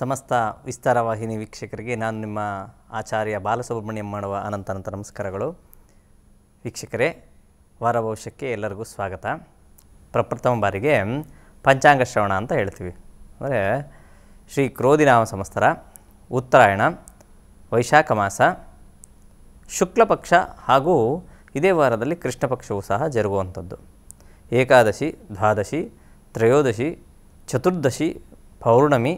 ಸಮಸ್ತ ವಿಸ್ತಾರ ವಾಹಿನಿ ವೀಕ್ಷಕರಿಗೆ ನಾನು ನಿಮ್ಮ ಆಚಾರ್ಯ ಬಾಲಸುಬ್ರಹ್ಮಣ್ಯಂ ಮಾಡುವ ಅನಂತ ನಮಸ್ಕಾರಗಳು ವೀಕ್ಷಕರೇ ವಾರ ಭವಿಷ್ಯಕ್ಕೆ ಎಲ್ಲರಿಗೂ ಸ್ವಾಗತ ಪ್ರಪ್ರಥಮ ಬಾರಿಗೆ ಪಂಚಾಂಗ ಶ್ರವಣ ಅಂತ ಹೇಳ್ತೀವಿ ಅಂದರೆ ಶ್ರೀ ಕ್ರೋಧಿನಾಮ ಸಮಸ್ತರ ಉತ್ತರಾಯಣ ವೈಶಾಖ ಮಾಸ ಶುಕ್ಲ ಪಕ್ಷ ಹಾಗೂ ಇದೇ ವಾರದಲ್ಲಿ ಕೃಷ್ಣ ಪಕ್ಷವೂ ಸಹ ಜರುಗುವಂಥದ್ದು ಏಕಾದಶಿ ದ್ವಾದಶಿ ತ್ರಯೋದಶಿ ಚತುರ್ದಶಿ ಪೌರ್ಣಮಿ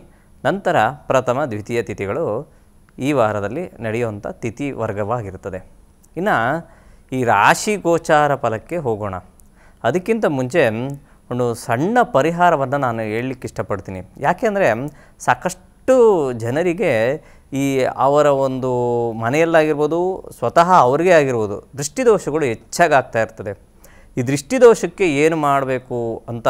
ನಂತರ ಪ್ರಥಮ ದ್ವಿತೀಯ ತಿಥಿಗಳು ಈ ವಾರದಲ್ಲಿ ನಡೆಯುವಂಥ ತಿಥಿ ವರ್ಗವಾಗಿರುತ್ತದೆ ಇನ್ನು ಈ ರಾಶಿ ಗೋಚಾರ ಫಲಕ್ಕೆ ಹೋಗೋಣ ಅದಕ್ಕಿಂತ ಮುಂಚೆ ಒಂದು ಸಣ್ಣ ಪರಿಹಾರವನ್ನು ನಾನು ಹೇಳಲಿಕ್ಕೆ ಇಷ್ಟಪಡ್ತೀನಿ ಯಾಕೆಂದರೆ ಸಾಕಷ್ಟು ಜನರಿಗೆ ಈ ಅವರ ಒಂದು ಮನೆಯಲ್ಲಾಗಿರ್ಬೋದು ಸ್ವತಃ ಅವರಿಗೆ ಆಗಿರ್ಬೋದು ದೃಷ್ಟಿದೋಷಗಳು ಹೆಚ್ಚಾಗಿ ಆಗ್ತಾ ಇರ್ತದೆ ಈ ದೃಷ್ಟಿದೋಷಕ್ಕೆ ಏನು ಮಾಡಬೇಕು ಅಂತ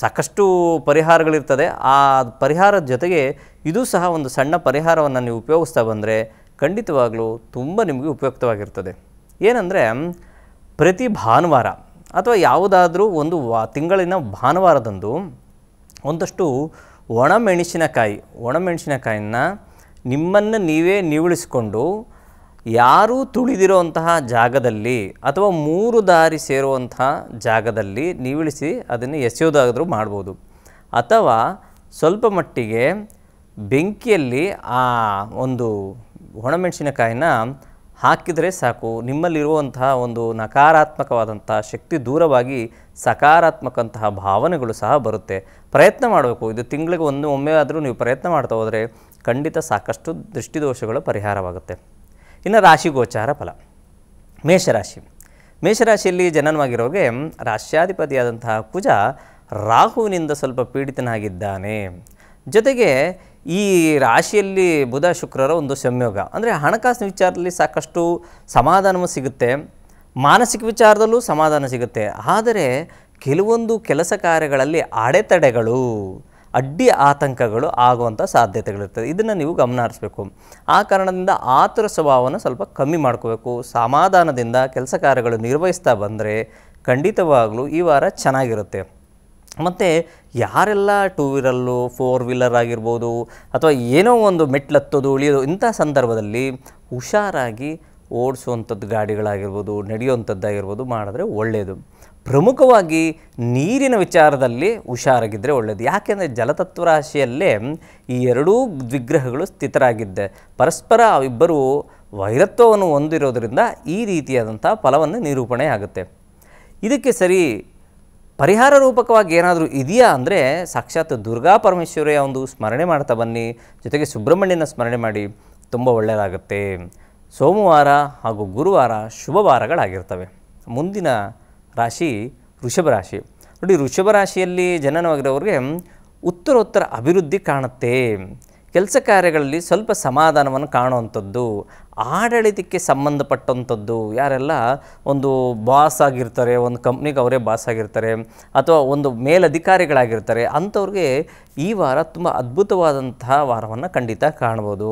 ಸಾಕಷ್ಟು ಪರಿಹಾರಗಳಿರ್ತದೆ ಆ ಪರಿಹಾರದ ಜೊತೆಗೆ ಇದು ಸಹ ಒಂದು ಸಣ್ಣ ಪರಿಹಾರವನ್ನು ನೀವು ಉಪಯೋಗಿಸ್ತಾ ಬಂದರೆ ಖಂಡಿತವಾಗಲೂ ತುಂಬ ನಿಮಗೆ ಉಪಯುಕ್ತವಾಗಿರ್ತದೆ ಏನಂದರೆ ಪ್ರತಿ ಭಾನುವಾರ ಅಥವಾ ಯಾವುದಾದರೂ ಒಂದು ವಾ ತಿಂಗಳಿನ ಭಾನುವಾರದಂದು ಒಂದಷ್ಟು ಒಣಮೆಣಸಿನಕಾಯಿ ಒಣಮೆಣಸಿನಕಾಯಿನ ನಿಮ್ಮನ್ನು ನೀವೇ ನೀವಳಿಸಿಕೊಂಡು ಯಾರೂ ತುಳಿದಿರುವಂತಹ ಜಾಗದಲ್ಲಿ ಅಥವಾ ಮೂರು ದಾರಿ ಸೇರುವಂತಹ ಜಾಗದಲ್ಲಿ ನೀವಿಳಿಸಿ ಅದನ್ನು ಎಸೆಯೋದಾದರೂ ಮಾಡ್ಬೋದು ಅಥವಾ ಸ್ವಲ್ಪ ಮಟ್ಟಿಗೆ ಬೆಂಕಿಯಲ್ಲಿ ಆ ಒಂದು ಒಣಮೆಣಸಿನಕಾಯಿನ ಹಾಕಿದರೆ ಸಾಕು ನಿಮ್ಮಲ್ಲಿರುವಂತಹ ಒಂದು ನಕಾರಾತ್ಮಕವಾದಂತಹ ಶಕ್ತಿ ದೂರವಾಗಿ ಸಕಾರಾತ್ಮಕಂತಹ ಭಾವನೆಗಳು ಸಹ ಬರುತ್ತೆ ಪ್ರಯತ್ನ ಮಾಡಬೇಕು ಇದು ತಿಂಗಳಿಗೆ ಒಂದು ಒಮ್ಮೆ ಆದರೂ ನೀವು ಪ್ರಯತ್ನ ಮಾಡ್ತಾ ಹೋದರೆ ಖಂಡಿತ ಸಾಕಷ್ಟು ದೃಷ್ಟಿದೋಷಗಳು ಪರಿಹಾರವಾಗುತ್ತೆ ಇನ್ನು ರಾಶಿ ಗೋಚಾರ ಫಲ ಮೇಷರಾಶಿ ಮೇಷರಾಶಿಯಲ್ಲಿ ಜನನವಾಗಿರೋಗೆ ರಾಶ್ಯಾಧಿಪತಿಯಾದಂತಹ ಕುಜ ರಾಹುವಿನಿಂದ ಸ್ವಲ್ಪ ಪೀಡಿತನಾಗಿದ್ದಾನೆ ಜೊತೆಗೆ ಈ ರಾಶಿಯಲ್ಲಿ ಬುಧ ಶುಕ್ರರ ಒಂದು ಸಂಯೋಗ ಅಂದರೆ ಹಣಕಾಸಿನ ವಿಚಾರದಲ್ಲಿ ಸಾಕಷ್ಟು ಸಮಾಧಾನವೂ ಸಿಗುತ್ತೆ ಮಾನಸಿಕ ವಿಚಾರದಲ್ಲೂ ಸಮಾಧಾನ ಸಿಗುತ್ತೆ ಆದರೆ ಕೆಲವೊಂದು ಕೆಲಸ ಕಾರ್ಯಗಳಲ್ಲಿ ಅಡೆತಡೆಗಳು ಅಡ್ಡಿ ಆತಂಕಗಳು ಆಗುವಂಥ ಸಾಧ್ಯತೆಗಳಿರ್ತದೆ ಇದನ್ನು ನೀವು ಗಮನ ಹರಿಸ್ಬೇಕು ಆ ಕಾರಣದಿಂದ ಆತುರ ಸ್ವಭಾವವನ್ನು ಸ್ವಲ್ಪ ಕಮ್ಮಿ ಮಾಡ್ಕೋಬೇಕು ಸಮಾಧಾನದಿಂದ ಕೆಲಸ ಕಾರ್ಯಗಳು ನಿರ್ವಹಿಸ್ತಾ ಬಂದರೆ ಖಂಡಿತವಾಗಲೂ ಈ ವಾರ ಚೆನ್ನಾಗಿರುತ್ತೆ ಮತ್ತು ಯಾರೆಲ್ಲ ಟೂ ವೀಲರಲ್ಲು ಫೋರ್ ವೀಲರ್ ಆಗಿರ್ಬೋದು ಅಥವಾ ಏನೋ ಒಂದು ಮೆಟ್ಲತ್ತೋದು ಉಳಿಯೋದು ಇಂಥ ಸಂದರ್ಭದಲ್ಲಿ ಹುಷಾರಾಗಿ ಓಡಿಸುವಂಥದ್ದು ಗಾಡಿಗಳಾಗಿರ್ಬೋದು ನಡೆಯುವಂಥದ್ದಾಗಿರ್ಬೋದು ಮಾಡಿದ್ರೆ ಒಳ್ಳೆಯದು ಪ್ರಮುಖವಾಗಿ ನೀರಿನ ವಿಚಾರದಲ್ಲಿ ಹುಷಾರಾಗಿದ್ದರೆ ಒಳ್ಳೆಯದು ಯಾಕೆಂದರೆ ಜಲತತ್ವರಾಶಿಯಲ್ಲೇ ಈ ಎರಡೂ ದ್ವಿಗ್ರಹಗಳು ಸ್ಥಿತರಾಗಿದ್ದೆ ಪರಸ್ಪರ ಅವಿಬ್ಬರು ವೈರತ್ವವನ್ನು ಹೊಂದಿರೋದರಿಂದ ಈ ರೀತಿಯಾದಂಥ ಫಲವನ್ನು ನಿರೂಪಣೆ ಆಗುತ್ತೆ ಇದಕ್ಕೆ ಸರಿ ಪರಿಹಾರ ರೂಪಕವಾಗಿ ಏನಾದರೂ ಇದೆಯಾ ಅಂದರೆ ಸಾಕ್ಷಾತ್ ದುರ್ಗಾ ಪರಮೇಶ್ವರಿಯ ಒಂದು ಸ್ಮರಣೆ ಮಾಡ್ತಾ ಬನ್ನಿ ಜೊತೆಗೆ ಸುಬ್ರಹ್ಮಣ್ಯನ ಸ್ಮರಣೆ ಮಾಡಿ ತುಂಬ ಒಳ್ಳೆಯದಾಗುತ್ತೆ ಸೋಮವಾರ ಹಾಗೂ ಗುರುವಾರ ಶುಭವಾರಗಳಾಗಿರ್ತವೆ ಮುಂದಿನ ರಾಶಿ ಋಷಭ ರಾಶಿ ನೋಡಿ ಋಷಭ ರಾಶಿಯಲ್ಲಿ ಜನನವಾಗಿರೋರಿಗೆ ಉತ್ತರೋತ್ತರ ಅಭಿವೃದ್ಧಿ ಕಾಣುತ್ತೆ ಕೆಲಸ ಕಾರ್ಯಗಳಲ್ಲಿ ಸ್ವಲ್ಪ ಸಮಾಧಾನವನ್ನು ಕಾಣುವಂಥದ್ದು ಆಡಳಿತಕ್ಕೆ ಸಂಬಂಧಪಟ್ಟಂಥದ್ದು ಯಾರೆಲ್ಲ ಒಂದು ಬಾಸ್ ಆಗಿರ್ತಾರೆ ಒಂದು ಕಂಪ್ನಿಗೆ ಅವರೇ ಬಾಸ್ ಆಗಿರ್ತಾರೆ ಅಥವಾ ಒಂದು ಮೇಲಧಿಕಾರಿಗಳಾಗಿರ್ತಾರೆ ಅಂಥವ್ರಿಗೆ ಈ ವಾರ ತುಂಬ ಅದ್ಭುತವಾದಂತಹ ವಾರವನ್ನು ಖಂಡಿತ ಕಾಣ್ಬೋದು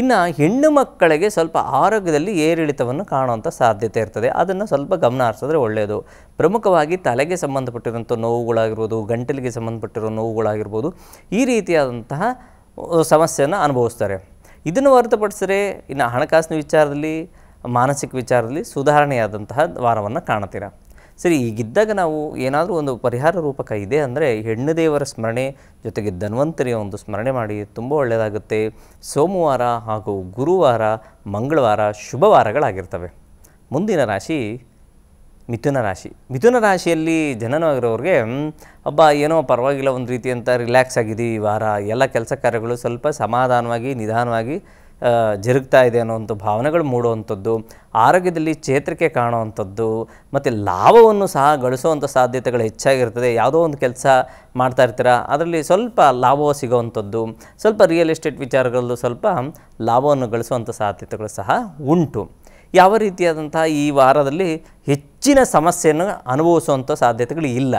ಇನ್ನು ಹೆಣ್ಣು ಮಕ್ಕಳಿಗೆ ಸ್ವಲ್ಪ ಆರೋಗ್ಯದಲ್ಲಿ ಏರಿಳಿತವನ್ನು ಕಾಣುವಂಥ ಸಾಧ್ಯತೆ ಇರ್ತದೆ ಅದನ್ನು ಸ್ವಲ್ಪ ಗಮನ ಹರಿಸಿದ್ರೆ ಒಳ್ಳೆಯದು ಪ್ರಮುಖವಾಗಿ ತಲೆಗೆ ಸಂಬಂಧಪಟ್ಟಿರೋಂಥ ನೋವುಗಳಾಗಿರ್ಬೋದು ಗಂಟಲಿಗೆ ಸಂಬಂಧಪಟ್ಟಿರೋ ನೋವುಗಳಾಗಿರ್ಬೋದು ಈ ರೀತಿಯಾದಂತಹ ಸಮಸ್ಯೆಯನ್ನು ಅನುಭವಿಸ್ತಾರೆ ಇದನ್ನು ಹೊರತುಪಡಿಸಿದ್ರೆ ಇನ್ನು ಹಣಕಾಸಿನ ವಿಚಾರದಲ್ಲಿ ಮಾನಸಿಕ ವಿಚಾರದಲ್ಲಿ ಸುಧಾರಣೆಯಾದಂತಹ ವಾರವನ್ನು ಕಾಣ್ತೀರಾ ಸರಿ ಈಗಿದ್ದಾಗ ನಾವು ಏನಾದರೂ ಒಂದು ಪರಿಹಾರ ರೂಪಕ ಇದೆ ಅಂದರೆ ಹೆಣ್ಣು ದೇವರ ಸ್ಮರಣೆ ಜೊತೆಗೆ ಧನ್ವಂತರಿಯ ಒಂದು ಸ್ಮರಣೆ ಮಾಡಿ ತುಂಬ ಒಳ್ಳೆಯದಾಗುತ್ತೆ ಸೋಮವಾರ ಹಾಗೂ ಗುರುವಾರ ಮಂಗಳವಾರ ಶುಭವಾರಗಳಾಗಿರ್ತವೆ ಮುಂದಿನ ರಾಶಿ ಮಿಥುನ ರಾಶಿ ಮಿಥುನ ರಾಶಿಯಲ್ಲಿ ಜನನವಾಗಿರೋರಿಗೆ ಒಬ್ಬ ಏನೋ ಪರವಾಗಿಲ್ಲ ಒಂದು ರೀತಿ ಅಂತ ರಿಲ್ಯಾಕ್ಸ್ ಆಗಿದೆ ಈ ವಾರ ಎಲ್ಲ ಕೆಲಸ ಕಾರ್ಯಗಳು ಸ್ವಲ್ಪ ಸಮಾಧಾನವಾಗಿ ನಿಧಾನವಾಗಿ ಜರುಗ್ತಾ ಇದೆ ಅನ್ನೋವಂಥ ಭಾವನೆಗಳು ಮೂಡುವಂಥದ್ದು ಆರೋಗ್ಯದಲ್ಲಿ ಚೇತರಿಕೆ ಕಾಣುವಂಥದ್ದು ಮತ್ತು ಲಾಭವನ್ನು ಸಹ ಗಳಿಸುವಂಥ ಸಾಧ್ಯತೆಗಳು ಹೆಚ್ಚಾಗಿರ್ತದೆ ಯಾವುದೋ ಒಂದು ಕೆಲಸ ಮಾಡ್ತಾ ಇರ್ತೀರ ಅದರಲ್ಲಿ ಸ್ವಲ್ಪ ಲಾಭ ಸಿಗೋವಂಥದ್ದು ಸ್ವಲ್ಪ ರಿಯಲ್ ಎಸ್ಟೇಟ್ ವಿಚಾರಗಳಲ್ಲೂ ಸ್ವಲ್ಪ ಲಾಭವನ್ನು ಗಳಿಸುವಂಥ ಸಾಧ್ಯತೆಗಳು ಸಹ ಉಂಟು ಯಾವ ರೀತಿಯಾದಂತಹ ಈ ವಾರದಲ್ಲಿ ಹೆಚ್ಚಿನ ಸಮಸ್ಯೆಯನ್ನು ಅನುಭವಿಸುವಂಥ ಸಾಧ್ಯತೆಗಳು ಇಲ್ಲ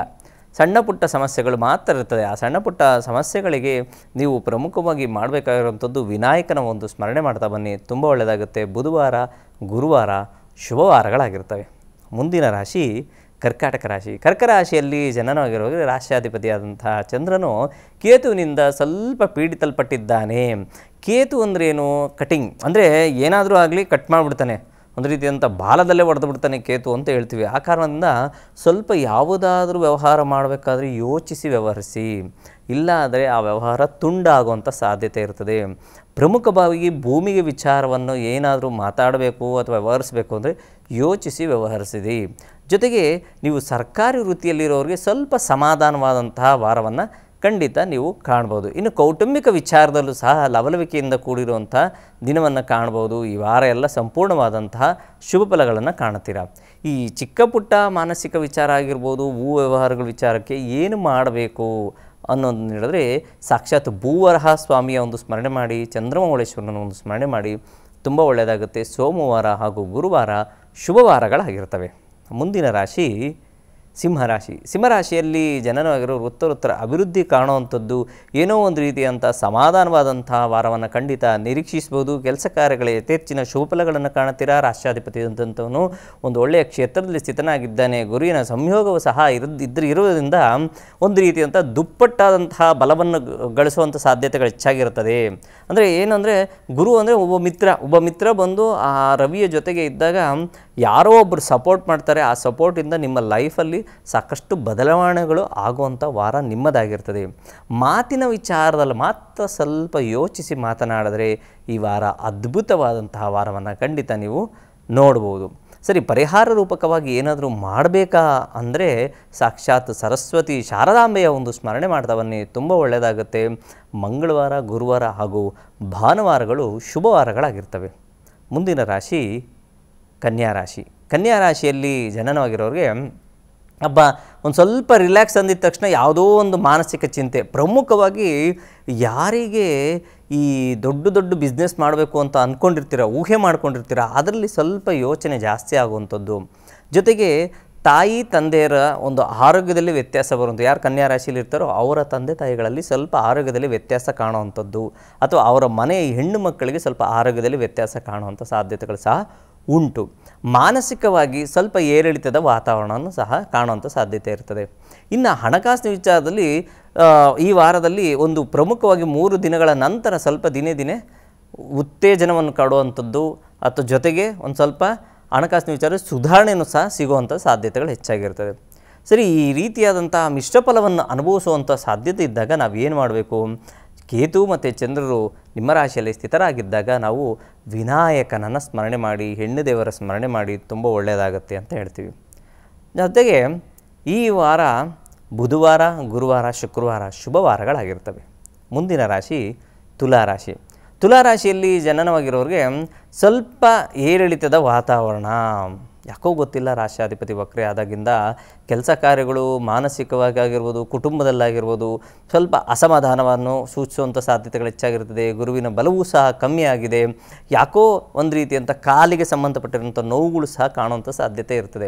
ಸಣ್ಣ ಪುಟ್ಟ ಸಮಸ್ಯೆಗಳು ಮಾತ್ರ ಇರ್ತದೆ ಆ ಸಣ್ಣ ಪುಟ್ಟ ಸಮಸ್ಯೆಗಳಿಗೆ ನೀವು ಪ್ರಮುಖವಾಗಿ ಮಾಡಬೇಕಾಗಿರುವಂಥದ್ದು ವಿನಾಯಕನ ಒಂದು ಸ್ಮರಣೆ ಮಾಡ್ತಾ ಬನ್ನಿ ತುಂಬ ಒಳ್ಳೆಯದಾಗುತ್ತೆ ಬುಧವಾರ ಗುರುವಾರ ಶುಭವಾರಗಳಾಗಿರ್ತವೆ ಮುಂದಿನ ರಾಶಿ ಕರ್ಕಾಟಕ ರಾಶಿ ಕರ್ಕ ರಾಶಿಯಲ್ಲಿ ಜನನವಾಗಿರುವಾಗ ರಾಶ್ಯಾಧಿಪತಿಯಾದಂತಹ ಚಂದ್ರನು ಕೇತುವಿನಿಂದ ಸ್ವಲ್ಪ ಪೀಡಿತಲ್ಪಟ್ಟಿದ್ದಾನೆ ಕೇತು ಅಂದ್ರೇನು ಕಟಿಂಗ್ ಅಂದರೆ ಏನಾದರೂ ಆಗಲಿ ಕಟ್ ಮಾಡಿಬಿಡ್ತಾನೆ ಒಂದು ರೀತಿಯಂಥ ಬಾಲದಲ್ಲೇ ಹೊಡೆದು ಬಿಡ್ತಾನೆ ಕೇತು ಅಂತ ಹೇಳ್ತೀವಿ ಆ ಕಾರಣದಿಂದ ಸ್ವಲ್ಪ ಯಾವುದಾದ್ರೂ ವ್ಯವಹಾರ ಮಾಡಬೇಕಾದ್ರೆ ಯೋಚಿಸಿ ವ್ಯವಹರಿಸಿ ಇಲ್ಲ ಆ ವ್ಯವಹಾರ ತುಂಡಾಗುವಂಥ ಸಾಧ್ಯತೆ ಇರ್ತದೆ ಪ್ರಮುಖವಾಗಿ ಭೂಮಿಗೆ ವಿಚಾರವನ್ನು ಏನಾದರೂ ಮಾತಾಡಬೇಕು ಅಥವಾ ವ್ಯವಹರಿಸಬೇಕು ಅಂದರೆ ಯೋಚಿಸಿ ವ್ಯವಹರಿಸಿದೆ ಜೊತೆಗೆ ನೀವು ಸರ್ಕಾರಿ ವೃತ್ತಿಯಲ್ಲಿರೋರಿಗೆ ಸ್ವಲ್ಪ ಸಮಾಧಾನವಾದಂತಹ ವಾರವನ್ನು ಖಂಡಿತ ನೀವು ಕಾಣ್ಬೋದು ಇನ್ನು ಕೌಟುಂಬಿಕ ವಿಚಾರದಲ್ಲೂ ಸಹ ಲವಲವಿಕೆಯಿಂದ ಕೂಡಿರುವಂಥ ದಿನವನ್ನು ಕಾಣ್ಬೋದು ಈ ವಾರ ಎಲ್ಲ ಸಂಪೂರ್ಣವಾದಂತಹ ಶುಭ ಫಲಗಳನ್ನು ಕಾಣುತ್ತೀರಾ ಈ ಚಿಕ್ಕ ಪುಟ್ಟ ಮಾನಸಿಕ ವಿಚಾರ ಆಗಿರ್ಬೋದು ಭೂ ವ್ಯವಹಾರಗಳ ವಿಚಾರಕ್ಕೆ ಏನು ಮಾಡಬೇಕು ಅನ್ನೋದು ಹೇಳಿದ್ರೆ ಸಾಕ್ಷಾತ್ ಭೂವರಹ ಸ್ವಾಮಿಯ ಒಂದು ಸ್ಮರಣೆ ಮಾಡಿ ಚಂದ್ರಮೌಳೇಶ್ವರನ ಒಂದು ಸ್ಮರಣೆ ಮಾಡಿ ತುಂಬ ಒಳ್ಳೆಯದಾಗುತ್ತೆ ಸೋಮವಾರ ಹಾಗೂ ಗುರುವಾರ ಶುಭವಾರಗಳಾಗಿರ್ತವೆ ಮುಂದಿನ ರಾಶಿ ಸಿಂಹರಾಶಿ ಸಿಂಹರಾಶಿಯಲ್ಲಿ ಉತ್ತರ ಉತ್ತರ ಅಭಿವೃದ್ಧಿ ಕಾಣುವಂಥದ್ದು ಏನೋ ಒಂದು ರೀತಿಯಂಥ ಸಮಾಧಾನವಾದಂತಹ ವಾರವನ್ನು ಖಂಡಿತ ನಿರೀಕ್ಷಿಸಬಹುದು ಕೆಲಸ ಕಾರ್ಯಗಳ ಯಥೇಚ್ಛಿನ ಶುಭಫಲಗಳನ್ನು ಕಾಣುತ್ತೀರಾ ರಾಷ್ಟ್ರಾಧಿಪತಿ ಅಂತವನು ಒಂದು ಒಳ್ಳೆಯ ಕ್ಷೇತ್ರದಲ್ಲಿ ಸ್ಥಿತನಾಗಿದ್ದಾನೆ ಗುರಿಯಿನ ಸಂಯೋಗವು ಸಹ ಇರದ್ ಇದ್ರ ಇರೋದ್ರಿಂದ ಒಂದು ರೀತಿಯಂಥ ದುಪ್ಪಟ್ಟಾದಂತಹ ಬಲವನ್ನು ಗಳಿಸುವಂಥ ಸಾಧ್ಯತೆಗಳು ಹೆಚ್ಚಾಗಿರುತ್ತದೆ ಅಂದರೆ ಏನಂದರೆ ಗುರು ಅಂದರೆ ಒಬ್ಬ ಮಿತ್ರ ಒಬ್ಬ ಮಿತ್ರ ಬಂದು ಆ ರವಿಯ ಜೊತೆಗೆ ಇದ್ದಾಗ ಯಾರೋ ಒಬ್ಬರು ಸಪೋರ್ಟ್ ಮಾಡ್ತಾರೆ ಆ ಸಪೋರ್ಟಿಂದ ನಿಮ್ಮ ಲೈಫಲ್ಲಿ ಸಾಕಷ್ಟು ಬದಲಾವಣೆಗಳು ಆಗುವಂಥ ವಾರ ನಿಮ್ಮದಾಗಿರ್ತದೆ ಮಾತಿನ ವಿಚಾರದಲ್ಲಿ ಮಾತ್ರ ಸ್ವಲ್ಪ ಯೋಚಿಸಿ ಮಾತನಾಡಿದರೆ ಈ ವಾರ ಅದ್ಭುತವಾದಂತಹ ವಾರವನ್ನು ಖಂಡಿತ ನೀವು ನೋಡ್ಬೋದು ಸರಿ ಪರಿಹಾರ ರೂಪಕವಾಗಿ ಏನಾದರೂ ಮಾಡಬೇಕಾ ಅಂದರೆ ಸಾಕ್ಷಾತ್ ಸರಸ್ವತಿ ಶಾರದಾಂಬೆಯ ಒಂದು ಸ್ಮರಣೆ ಮಾಡ್ತಾ ಬನ್ನಿ ತುಂಬ ಒಳ್ಳೆಯದಾಗುತ್ತೆ ಮಂಗಳವಾರ ಗುರುವಾರ ಹಾಗೂ ಭಾನುವಾರಗಳು ಶುಭವಾರಗಳಾಗಿರ್ತವೆ ಮುಂದಿನ ರಾಶಿ ಕನ್ಯಾ ರಾಶಿ ಕನ್ಯಾ ರಾಶಿಯಲ್ಲಿ ಜನನವಾಗಿರೋರಿಗೆ ಹಬ್ಬ ಒಂದು ಸ್ವಲ್ಪ ರಿಲ್ಯಾಕ್ಸ್ ಅಂದಿದ ತಕ್ಷಣ ಯಾವುದೋ ಒಂದು ಮಾನಸಿಕ ಚಿಂತೆ ಪ್ರಮುಖವಾಗಿ ಯಾರಿಗೆ ಈ ದೊಡ್ಡ ದೊಡ್ಡ ಬಿಸ್ನೆಸ್ ಮಾಡಬೇಕು ಅಂತ ಅಂದ್ಕೊಂಡಿರ್ತೀರ ಊಹೆ ಮಾಡ್ಕೊಂಡಿರ್ತೀರ ಅದರಲ್ಲಿ ಸ್ವಲ್ಪ ಯೋಚನೆ ಜಾಸ್ತಿ ಆಗುವಂಥದ್ದು ಜೊತೆಗೆ ತಾಯಿ ತಂದೆಯರ ಒಂದು ಆರೋಗ್ಯದಲ್ಲಿ ವ್ಯತ್ಯಾಸ ಬರುವಂಥ ಯಾರು ಕನ್ಯಾ ರಾಶಿಯಲ್ಲಿ ಇರ್ತಾರೋ ಅವರ ತಂದೆ ತಾಯಿಗಳಲ್ಲಿ ಸ್ವಲ್ಪ ಆರೋಗ್ಯದಲ್ಲಿ ವ್ಯತ್ಯಾಸ ಕಾಣುವಂಥದ್ದು ಅಥವಾ ಅವರ ಮನೆಯ ಹೆಣ್ಣು ಮಕ್ಕಳಿಗೆ ಸ್ವಲ್ಪ ಆರೋಗ್ಯದಲ್ಲಿ ವ್ಯತ್ಯಾಸ ಕಾಣುವಂಥ ಸಾಧ್ಯತೆಗಳು ಸಹ ಉಂಟು ಮಾನಸಿಕವಾಗಿ ಸ್ವಲ್ಪ ಏರಿಳಿತದ ವಾತಾವರಣವನ್ನು ಸಹ ಕಾಣುವಂಥ ಸಾಧ್ಯತೆ ಇರ್ತದೆ ಇನ್ನು ಹಣಕಾಸಿನ ವಿಚಾರದಲ್ಲಿ ಈ ವಾರದಲ್ಲಿ ಒಂದು ಪ್ರಮುಖವಾಗಿ ಮೂರು ದಿನಗಳ ನಂತರ ಸ್ವಲ್ಪ ದಿನೇ ದಿನೇ ಉತ್ತೇಜನವನ್ನು ಕಾಡುವಂಥದ್ದು ಅಥವಾ ಜೊತೆಗೆ ಒಂದು ಸ್ವಲ್ಪ ಹಣಕಾಸಿನ ವಿಚಾರ ಸುಧಾರಣೆಯನ್ನು ಸಹ ಸಿಗುವಂಥ ಸಾಧ್ಯತೆಗಳು ಹೆಚ್ಚಾಗಿರ್ತದೆ ಸರಿ ಈ ರೀತಿಯಾದಂಥ ಮಿಶ್ರಫಲವನ್ನು ಅನುಭವಿಸುವಂಥ ಸಾಧ್ಯತೆ ಇದ್ದಾಗ ನಾವೇನು ಮಾಡಬೇಕು ಕೇತು ಮತ್ತು ಚಂದ್ರರು ನಿಮ್ಮ ರಾಶಿಯಲ್ಲಿ ಸ್ಥಿತರಾಗಿದ್ದಾಗ ನಾವು ವಿನಾಯಕನನ್ನು ಸ್ಮರಣೆ ಮಾಡಿ ಹೆಣ್ಣು ದೇವರ ಸ್ಮರಣೆ ಮಾಡಿ ತುಂಬ ಒಳ್ಳೆಯದಾಗುತ್ತೆ ಅಂತ ಹೇಳ್ತೀವಿ ಜೊತೆಗೆ ಈ ವಾರ ಬುಧವಾರ ಗುರುವಾರ ಶುಕ್ರವಾರ ಶುಭವಾರಗಳಾಗಿರ್ತವೆ ಮುಂದಿನ ರಾಶಿ ತುಲಾರಾಶಿ ತುಲಾರಾಶಿಯಲ್ಲಿ ಜನನವಾಗಿರೋರಿಗೆ ಸ್ವಲ್ಪ ಏರಿಳಿತದ ವಾತಾವರಣ ಯಾಕೋ ಗೊತ್ತಿಲ್ಲ ರಾಶಾಧಿಪತಿ ವಕ್ರೆ ಆದಾಗಿಂದ ಕೆಲಸ ಕಾರ್ಯಗಳು ಮಾನಸಿಕವಾಗಿ ಆಗಿರ್ಬೋದು ಕುಟುಂಬದಲ್ಲಾಗಿರ್ಬೋದು ಸ್ವಲ್ಪ ಅಸಮಾಧಾನವನ್ನು ಸೂಚಿಸುವಂಥ ಸಾಧ್ಯತೆಗಳು ಹೆಚ್ಚಾಗಿರ್ತದೆ ಗುರುವಿನ ಬಲವೂ ಸಹ ಕಮ್ಮಿಯಾಗಿದೆ ಯಾಕೋ ಒಂದು ರೀತಿಯಂಥ ಕಾಲಿಗೆ ಸಂಬಂಧಪಟ್ಟಿರುವಂಥ ನೋವುಗಳು ಸಹ ಕಾಣುವಂಥ ಸಾಧ್ಯತೆ ಇರ್ತದೆ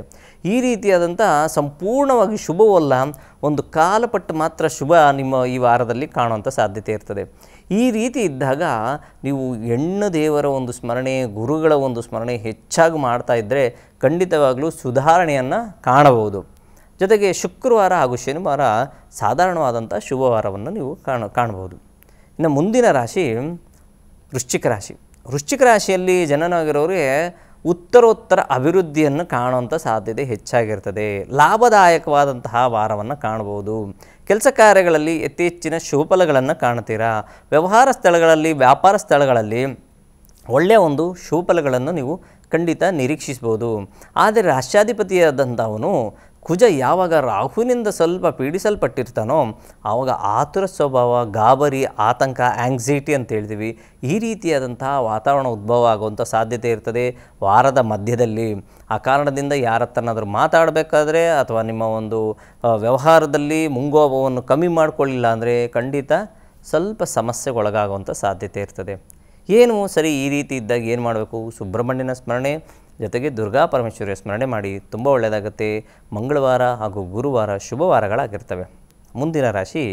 ಈ ರೀತಿಯಾದಂಥ ಸಂಪೂರ್ಣವಾಗಿ ಶುಭವಲ್ಲ ಒಂದು ಕಾಲಪಟ್ಟು ಮಾತ್ರ ಶುಭ ನಿಮ್ಮ ಈ ವಾರದಲ್ಲಿ ಕಾಣುವಂಥ ಸಾಧ್ಯತೆ ಇರ್ತದೆ ಈ ರೀತಿ ಇದ್ದಾಗ ನೀವು ಹೆಣ್ಣು ದೇವರ ಒಂದು ಸ್ಮರಣೆ ಗುರುಗಳ ಒಂದು ಸ್ಮರಣೆ ಹೆಚ್ಚಾಗಿ ಮಾಡ್ತಾ ಇದ್ದರೆ ಖಂಡಿತವಾಗಲೂ ಸುಧಾರಣೆಯನ್ನು ಕಾಣಬಹುದು ಜೊತೆಗೆ ಶುಕ್ರವಾರ ಹಾಗೂ ಶನಿವಾರ ಸಾಧಾರಣವಾದಂಥ ಶುಭವಾರವನ್ನು ನೀವು ಕಾಣ ಕಾಣ್ಬೋದು ಇನ್ನು ಮುಂದಿನ ರಾಶಿ ವೃಶ್ಚಿಕ ರಾಶಿ ವೃಶ್ಚಿಕ ರಾಶಿಯಲ್ಲಿ ಜನನಾಗಿರೋರಿಗೆ ಉತ್ತರೋತ್ತರ ಅಭಿವೃದ್ಧಿಯನ್ನು ಕಾಣುವಂಥ ಸಾಧ್ಯತೆ ಹೆಚ್ಚಾಗಿರ್ತದೆ ಲಾಭದಾಯಕವಾದಂತಹ ವಾರವನ್ನು ಕಾಣಬಹುದು ಕೆಲಸ ಕಾರ್ಯಗಳಲ್ಲಿ ಯಥೇಚ್ಚಿನ ಶುಭಫಲಗಳನ್ನು ಕಾಣ್ತೀರ ಕಾಣ್ತೀರಾ ವ್ಯವಹಾರ ಸ್ಥಳಗಳಲ್ಲಿ ವ್ಯಾಪಾರ ಸ್ಥಳಗಳಲ್ಲಿ ಒಳ್ಳೆಯ ಒಂದು ಶುಭಫಲಗಳನ್ನು ನೀವು ಖಂಡಿತ ನಿರೀಕ್ಷಿಸ್ಬೋದು ಆದರೆ ರಾಷ್ಟ್ರಾಧಿಪತಿಯಾದಂಥವನು ಕುಜ ಯಾವಾಗ ರಾಹುವಿನಿಂದ ಸ್ವಲ್ಪ ಪೀಡಿಸಲ್ಪಟ್ಟಿರ್ತಾನೋ ಆವಾಗ ಆತುರ ಸ್ವಭಾವ ಗಾಬರಿ ಆತಂಕ ಆಂಗ್ಸೈಟಿ ಅಂತ ಹೇಳ್ತೀವಿ ಈ ರೀತಿಯಾದಂತಹ ವಾತಾವರಣ ಉದ್ಭವ ಆಗುವಂಥ ಸಾಧ್ಯತೆ ಇರ್ತದೆ ವಾರದ ಮಧ್ಯದಲ್ಲಿ ಆ ಕಾರಣದಿಂದ ಯಾರತ್ತನಾದರೂ ಮಾತಾಡಬೇಕಾದ್ರೆ ಅಥವಾ ನಿಮ್ಮ ಒಂದು ವ್ಯವಹಾರದಲ್ಲಿ ಮುಂಗೋಭವನ್ನು ಕಮ್ಮಿ ಮಾಡಿಕೊಳ್ಳಿಲ್ಲ ಅಂದರೆ ಖಂಡಿತ ಸ್ವಲ್ಪ ಸಮಸ್ಯೆಗೊಳಗಾಗುವಂಥ ಸಾಧ್ಯತೆ ಇರ್ತದೆ ಏನು ಸರಿ ಈ ರೀತಿ ಇದ್ದಾಗ ಏನು ಮಾಡಬೇಕು ಸುಬ್ರಹ್ಮಣ್ಯನ ಸ್ಮರಣೆ ಜೊತೆಗೆ ದುರ್ಗಾ ಪರಮೇಶ್ವರಿಯ ಸ್ಮರಣೆ ಮಾಡಿ ತುಂಬ ಒಳ್ಳೆಯದಾಗುತ್ತೆ ಮಂಗಳವಾರ ಹಾಗೂ ಗುರುವಾರ ಶುಭವಾರಗಳಾಗಿರ್ತವೆ ಮುಂದಿನ ರಾಶಿ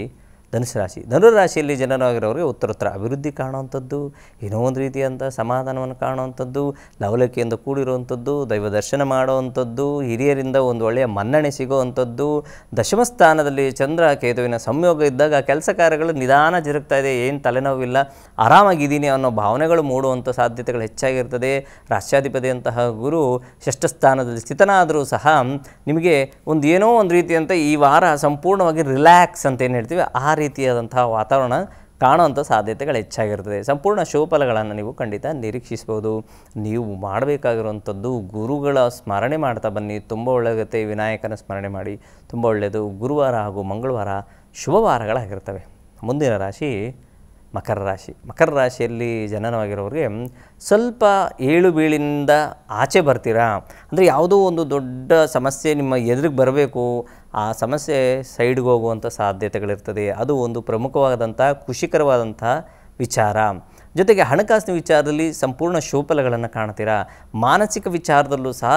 ಧನುಸು ರಾಶಿ ಧನುರ್ ರಾಶಿಯಲ್ಲಿ ಉತ್ತರ ಉತ್ತರೋತ್ತರ ಅಭಿವೃದ್ಧಿ ಕಾಣುವಂಥದ್ದು ಏನೋ ಒಂದು ರೀತಿಯಂಥ ಸಮಾಧಾನವನ್ನು ಕಾಣುವಂಥದ್ದು ಲವಲಿಕೆಯಿಂದ ಕೂಡಿರುವಂಥದ್ದು ದೈವ ದರ್ಶನ ಮಾಡುವಂಥದ್ದು ಹಿರಿಯರಿಂದ ಒಂದು ಒಳ್ಳೆಯ ಮನ್ನಣೆ ಸಿಗುವಂಥದ್ದು ದಶಮಸ್ಥಾನದಲ್ಲಿ ಚಂದ್ರ ಕೇತುವಿನ ಸಂಯೋಗ ಇದ್ದಾಗ ಕೆಲಸ ಕಾರ್ಯಗಳು ನಿಧಾನ ಜರುಗ್ತಾ ಇದೆ ಏನು ತಲೆನೋವಿಲ್ಲ ಆರಾಮಾಗಿದ್ದೀನಿ ಅನ್ನೋ ಭಾವನೆಗಳು ಮೂಡುವಂಥ ಸಾಧ್ಯತೆಗಳು ಹೆಚ್ಚಾಗಿರ್ತದೆ ರಾಷ್ಟ್ರಾಧಿಪತಿಯಂತಹ ಗುರು ಸ್ಥಾನದಲ್ಲಿ ಸ್ಥಿತನಾದರೂ ಸಹ ನಿಮಗೆ ಒಂದು ಏನೋ ಒಂದು ರೀತಿಯಂತೆ ಈ ವಾರ ಸಂಪೂರ್ಣವಾಗಿ ರಿಲ್ಯಾಕ್ಸ್ ಅಂತ ಏನು ಹೇಳ್ತೀವಿ ಆ ರೀತಿಯಾದಂತಹ ವಾತಾವರಣ ಕಾಣುವಂಥ ಸಾಧ್ಯತೆಗಳು ಹೆಚ್ಚಾಗಿರ್ತದೆ ಸಂಪೂರ್ಣ ಶುಭಫಲಗಳನ್ನು ನೀವು ಖಂಡಿತ ನಿರೀಕ್ಷಿಸ್ಬೋದು ನೀವು ಮಾಡಬೇಕಾಗಿರುವಂಥದ್ದು ಗುರುಗಳ ಸ್ಮರಣೆ ಮಾಡ್ತಾ ಬನ್ನಿ ತುಂಬ ಒಳ್ಳೆಯತೆ ವಿನಾಯಕನ ಸ್ಮರಣೆ ಮಾಡಿ ತುಂಬ ಒಳ್ಳೆಯದು ಗುರುವಾರ ಹಾಗೂ ಮಂಗಳವಾರ ಶುಭವಾರಗಳಾಗಿರ್ತವೆ ಮುಂದಿನ ರಾಶಿ ಮಕರ ರಾಶಿ ಮಕರ ರಾಶಿಯಲ್ಲಿ ಜನನವಾಗಿರೋರಿಗೆ ಸ್ವಲ್ಪ ಏಳು ಬೀಳಿನಿಂದ ಆಚೆ ಬರ್ತೀರಾ ಅಂದರೆ ಯಾವುದೋ ಒಂದು ದೊಡ್ಡ ಸಮಸ್ಯೆ ನಿಮ್ಮ ಎದುರಿಗೆ ಬರಬೇಕು ಆ ಸಮಸ್ಯೆ ಸೈಡ್ಗೆ ಹೋಗುವಂಥ ಸಾಧ್ಯತೆಗಳಿರ್ತದೆ ಅದು ಒಂದು ಪ್ರಮುಖವಾದಂಥ ಖುಷಿಕರವಾದಂಥ ವಿಚಾರ ಜೊತೆಗೆ ಹಣಕಾಸಿನ ವಿಚಾರದಲ್ಲಿ ಸಂಪೂರ್ಣ ಶೋಫಲಗಳನ್ನು ಕಾಣ್ತೀರಾ ಮಾನಸಿಕ ವಿಚಾರದಲ್ಲೂ ಸಹ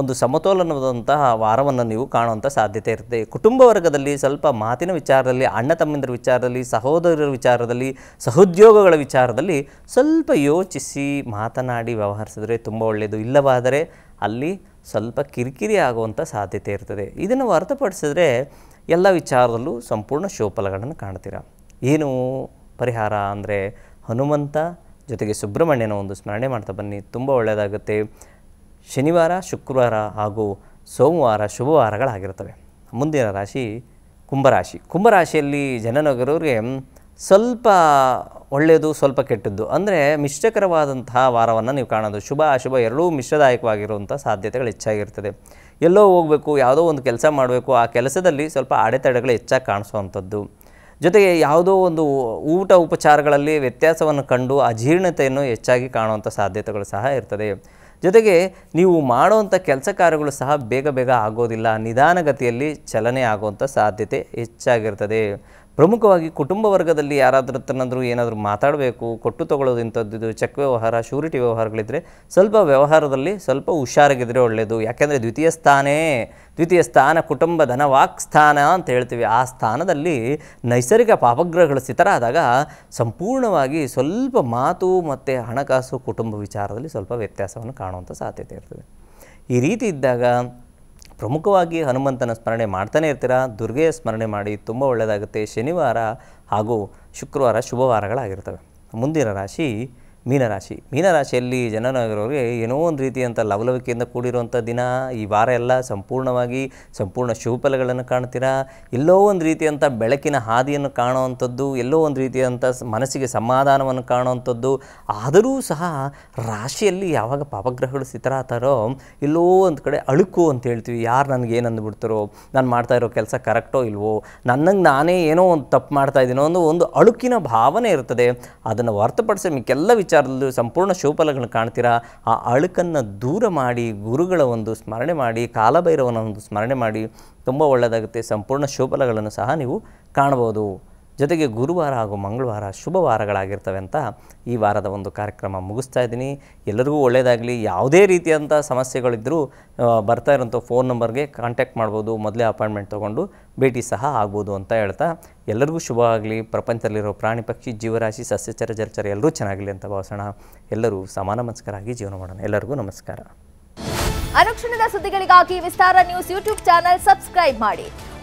ಒಂದು ಸಮತೋಲನವಾದಂತಹ ವಾರವನ್ನು ನೀವು ಕಾಣುವಂಥ ಸಾಧ್ಯತೆ ಇರುತ್ತೆ ಕುಟುಂಬ ವರ್ಗದಲ್ಲಿ ಸ್ವಲ್ಪ ಮಾತಿನ ವಿಚಾರದಲ್ಲಿ ಅಣ್ಣ ತಮ್ಮಂದಿರ ವಿಚಾರದಲ್ಲಿ ಸಹೋದರರ ವಿಚಾರದಲ್ಲಿ ಸಹೋದ್ಯೋಗಗಳ ವಿಚಾರದಲ್ಲಿ ಸ್ವಲ್ಪ ಯೋಚಿಸಿ ಮಾತನಾಡಿ ವ್ಯವಹರಿಸಿದ್ರೆ ತುಂಬ ಒಳ್ಳೆಯದು ಇಲ್ಲವಾದರೆ ಅಲ್ಲಿ ಸ್ವಲ್ಪ ಕಿರಿಕಿರಿ ಆಗುವಂಥ ಸಾಧ್ಯತೆ ಇರ್ತದೆ ಇದನ್ನು ಹೊರತುಪಡಿಸಿದ್ರೆ ಎಲ್ಲ ವಿಚಾರದಲ್ಲೂ ಸಂಪೂರ್ಣ ಶೋಫಲಗಳನ್ನು ಕಾಣ್ತೀರ ಏನು ಪರಿಹಾರ ಅಂದರೆ ಹನುಮಂತ ಜೊತೆಗೆ ಸುಬ್ರಹ್ಮಣ್ಯನ ಒಂದು ಸ್ಮರಣೆ ಮಾಡ್ತಾ ಬನ್ನಿ ತುಂಬ ಒಳ್ಳೆಯದಾಗುತ್ತೆ ಶನಿವಾರ ಶುಕ್ರವಾರ ಹಾಗೂ ಸೋಮವಾರ ಶುಭವಾರಗಳಾಗಿರ್ತವೆ ಮುಂದಿನ ರಾಶಿ ಕುಂಭರಾಶಿ ಕುಂಭರಾಶಿಯಲ್ಲಿ ಜನನಗರವ್ರಿಗೆ ಸ್ವಲ್ಪ ಒಳ್ಳೆಯದು ಸ್ವಲ್ಪ ಕೆಟ್ಟದ್ದು ಅಂದರೆ ಮಿಶ್ರಕರವಾದಂತಹ ವಾರವನ್ನು ನೀವು ಕಾಣೋದು ಶುಭ ಅಶುಭ ಎರಡೂ ಮಿಶ್ರದಾಯಕವಾಗಿರುವಂಥ ಸಾಧ್ಯತೆಗಳು ಹೆಚ್ಚಾಗಿರ್ತದೆ ಎಲ್ಲೋ ಹೋಗಬೇಕು ಯಾವುದೋ ಒಂದು ಕೆಲಸ ಮಾಡಬೇಕು ಆ ಕೆಲಸದಲ್ಲಿ ಸ್ವಲ್ಪ ಅಡೆತಡೆಗಳು ಹೆಚ್ಚಾಗಿ ಕಾಣಿಸುವಂಥದ್ದು ಜೊತೆಗೆ ಯಾವುದೋ ಒಂದು ಊಟ ಉಪಚಾರಗಳಲ್ಲಿ ವ್ಯತ್ಯಾಸವನ್ನು ಕಂಡು ಅಜೀರ್ಣತೆಯನ್ನು ಹೆಚ್ಚಾಗಿ ಕಾಣುವಂಥ ಸಾಧ್ಯತೆಗಳು ಸಹ ಇರ್ತದೆ ಜೊತೆಗೆ ನೀವು ಮಾಡುವಂಥ ಕೆಲಸ ಕಾರ್ಯಗಳು ಸಹ ಬೇಗ ಬೇಗ ಆಗೋದಿಲ್ಲ ನಿಧಾನಗತಿಯಲ್ಲಿ ಚಲನೆ ಆಗುವಂಥ ಸಾಧ್ಯತೆ ಹೆಚ್ಚಾಗಿರ್ತದೆ ಪ್ರಮುಖವಾಗಿ ಕುಟುಂಬ ವರ್ಗದಲ್ಲಿ ಯಾರಾದರೂ ತನ್ನಾದರೂ ಏನಾದರೂ ಮಾತಾಡಬೇಕು ಕೊಟ್ಟು ತೊಗೊಳ್ಳೋದು ಇಂಥದ್ದು ಚೆಕ್ ವ್ಯವಹಾರ ಶ್ಯೂರಿಟಿ ವ್ಯವಹಾರಗಳಿದ್ದರೆ ಸ್ವಲ್ಪ ವ್ಯವಹಾರದಲ್ಲಿ ಸ್ವಲ್ಪ ಹುಷಾರಾಗಿದ್ದರೆ ಒಳ್ಳೆಯದು ಯಾಕೆಂದರೆ ದ್ವಿತೀಯ ಸ್ಥಾನೇ ದ್ವಿತೀಯ ಸ್ಥಾನ ಕುಟುಂಬ ಧನವಾಕ್ ಸ್ಥಾನ ಅಂತ ಹೇಳ್ತೀವಿ ಆ ಸ್ಥಾನದಲ್ಲಿ ನೈಸರ್ಗಿಕ ಪಾಪಗ್ರಹಗಳು ಸ್ಥಿತರಾದಾಗ ಸಂಪೂರ್ಣವಾಗಿ ಸ್ವಲ್ಪ ಮಾತು ಮತ್ತು ಹಣಕಾಸು ಕುಟುಂಬ ವಿಚಾರದಲ್ಲಿ ಸ್ವಲ್ಪ ವ್ಯತ್ಯಾಸವನ್ನು ಕಾಣುವಂಥ ಸಾಧ್ಯತೆ ಇರ್ತದೆ ಈ ರೀತಿ ಇದ್ದಾಗ ಪ್ರಮುಖವಾಗಿ ಹನುಮಂತನ ಸ್ಮರಣೆ ಮಾಡ್ತಾನೆ ಇರ್ತೀರ ದುರ್ಗೆಯ ಸ್ಮರಣೆ ಮಾಡಿ ತುಂಬ ಒಳ್ಳೆಯದಾಗುತ್ತೆ ಶನಿವಾರ ಹಾಗೂ ಶುಕ್ರವಾರ ಶುಭವಾರಗಳಾಗಿರ್ತವೆ ಮುಂದಿನ ರಾಶಿ ಮೀನರಾಶಿ ಮೀನರಾಶಿಯಲ್ಲಿ ಜನನಾಗಿರೋರಿಗೆ ಏನೋ ಒಂದು ರೀತಿಯಂಥ ಲವಲವಿಕೆಯಿಂದ ಕೂಡಿರುವಂಥ ದಿನ ಈ ವಾರ ಎಲ್ಲ ಸಂಪೂರ್ಣವಾಗಿ ಸಂಪೂರ್ಣ ಶುಭಫಲಗಳನ್ನು ಕಾಣ್ತೀರಾ ಎಲ್ಲೋ ಒಂದು ರೀತಿಯಂಥ ಬೆಳಕಿನ ಹಾದಿಯನ್ನು ಕಾಣುವಂಥದ್ದು ಎಲ್ಲೋ ಒಂದು ರೀತಿಯಂಥ ಮನಸ್ಸಿಗೆ ಸಮಾಧಾನವನ್ನು ಕಾಣುವಂಥದ್ದು ಆದರೂ ಸಹ ರಾಶಿಯಲ್ಲಿ ಯಾವಾಗ ಪಾಪಗ್ರಹಗಳು ಸ್ಥಿತರಾಗ್ತಾರೋ ಎಲ್ಲೋ ಒಂದು ಕಡೆ ಅಳುಕು ಅಂತ ಹೇಳ್ತೀವಿ ಯಾರು ನನಗೆ ಅಂದ್ಬಿಡ್ತಾರೋ ನಾನು ಮಾಡ್ತಾ ಇರೋ ಕೆಲಸ ಕರೆಕ್ಟೋ ಇಲ್ವೋ ನನ್ನಂಗೆ ನಾನೇ ಏನೋ ಒಂದು ತಪ್ಪು ಮಾಡ್ತಾ ಇದ್ದೀನೋ ಒಂದು ಒಂದು ಅಳುಕಿನ ಭಾವನೆ ಇರ್ತದೆ ಅದನ್ನು ಹೊರತುಪಡಿಸಿ ಮಿಕ್ಕೆಲ್ಲ ವಿಚಾರ ವಿಚಾರದಲ್ಲೂ ಸಂಪೂರ್ಣ ಶೋಫಲಗಳನ್ನು ಕಾಣ್ತೀರಾ ಆ ಅಳುಕನ್ನು ದೂರ ಮಾಡಿ ಗುರುಗಳ ಒಂದು ಸ್ಮರಣೆ ಮಾಡಿ ಕಾಲಭೈರವನ ಒಂದು ಸ್ಮರಣೆ ಮಾಡಿ ತುಂಬ ಒಳ್ಳೆಯದಾಗುತ್ತೆ ಸಂಪೂರ್ಣ ಶೋಫಲಗಳನ್ನು ಸಹ ನೀವು ಕಾಣಬಹುದು ಜೊತೆಗೆ ಗುರುವಾರ ಹಾಗೂ ಮಂಗಳವಾರ ಶುಭ ವಾರಗಳಾಗಿರ್ತವೆ ಅಂತ ಈ ವಾರದ ಒಂದು ಕಾರ್ಯಕ್ರಮ ಮುಗಿಸ್ತಾ ಇದ್ದೀನಿ ಎಲ್ಲರಿಗೂ ಒಳ್ಳೆಯದಾಗಲಿ ಯಾವುದೇ ರೀತಿಯಂಥ ಸಮಸ್ಯೆಗಳಿದ್ದರೂ ಬರ್ತಾ ಇರೋಂಥ ಫೋನ್ ನಂಬರ್ಗೆ ಕಾಂಟ್ಯಾಕ್ಟ್ ಮಾಡ್ಬೋದು ಮೊದಲೇ ಅಪಾಯಿಂಟ್ಮೆಂಟ್ ತೊಗೊಂಡು ಭೇಟಿ ಸಹ ಆಗ್ಬೋದು ಅಂತ ಹೇಳ್ತಾ ಎಲ್ಲರಿಗೂ ಶುಭ ಆಗಲಿ ಪ್ರಪಂಚದಲ್ಲಿರೋ ಪ್ರಾಣಿ ಪಕ್ಷಿ ಜೀವರಾಶಿ ಸಸ್ಯಚರ ಜಲಚರ ಎಲ್ಲರೂ ಚೆನ್ನಾಗಲಿ ಅಂತ ಭಾವಸೋಣ ಎಲ್ಲರೂ ಮನಸ್ಕರಾಗಿ ಜೀವನ ಮಾಡೋಣ ಎಲ್ಲರಿಗೂ ನಮಸ್ಕಾರ ಅನುಕ್ಷಣದ ಸುದ್ದಿಗಳಿಗಾಗಿ Vistara news YouTube channel subscribe ಮಾಡಿ